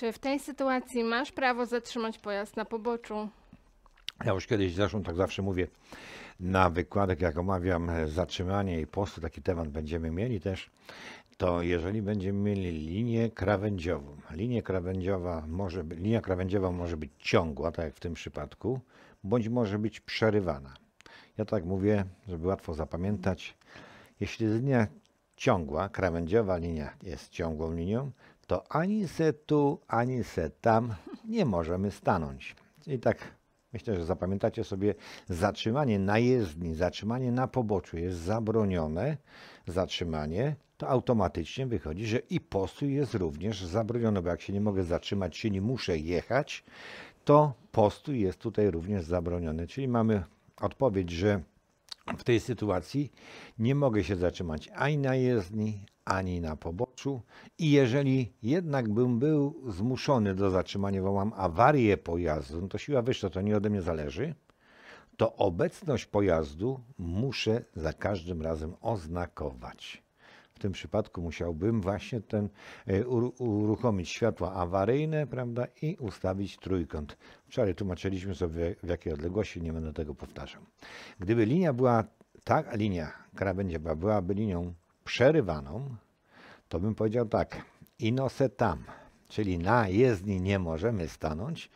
Czy w tej sytuacji masz prawo zatrzymać pojazd na poboczu? Ja już kiedyś, zresztą tak zawsze mówię, na wykładek, jak omawiam e, zatrzymanie i posty, taki temat będziemy mieli też, to jeżeli będziemy mieli linię krawędziową, linia krawędziowa może, linia krawędziowa może być ciągła, tak jak w tym przypadku, bądź może być przerywana. Ja tak mówię, żeby łatwo zapamiętać. Jeśli z linia ciągła, krawędziowa linia jest ciągłą linią, to ani se tu, ani se tam nie możemy stanąć. I tak myślę, że zapamiętacie sobie, zatrzymanie na jezdni, zatrzymanie na poboczu jest zabronione, zatrzymanie, to automatycznie wychodzi, że i postój jest również zabroniony, bo jak się nie mogę zatrzymać, się nie muszę jechać, to postój jest tutaj również zabroniony. Czyli mamy odpowiedź, że w tej sytuacji nie mogę się zatrzymać ani na jezdni, ani na poboczu i jeżeli jednak bym był zmuszony do zatrzymania, bo mam awarię pojazdu, to siła wyższa, to nie ode mnie zależy, to obecność pojazdu muszę za każdym razem oznakować. W tym przypadku musiałbym właśnie ten e, uruchomić światła awaryjne prawda, i ustawić trójkąt. Wczoraj tłumaczyliśmy sobie w jakiej odległości, nie będę tego powtarzał. Gdyby linia była tak, linia krawędziowa byłaby linią przerywaną, to bym powiedział tak, inose tam, czyli na jezdni nie możemy stanąć,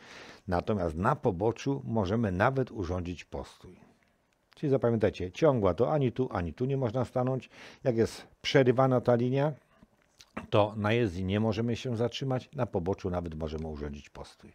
natomiast na poboczu możemy nawet urządzić postój. Czyli zapamiętajcie, ciągła to ani tu, ani tu nie można stanąć. Jak jest przerywana ta linia, to na jezdni nie możemy się zatrzymać, na poboczu nawet możemy urządzić postój.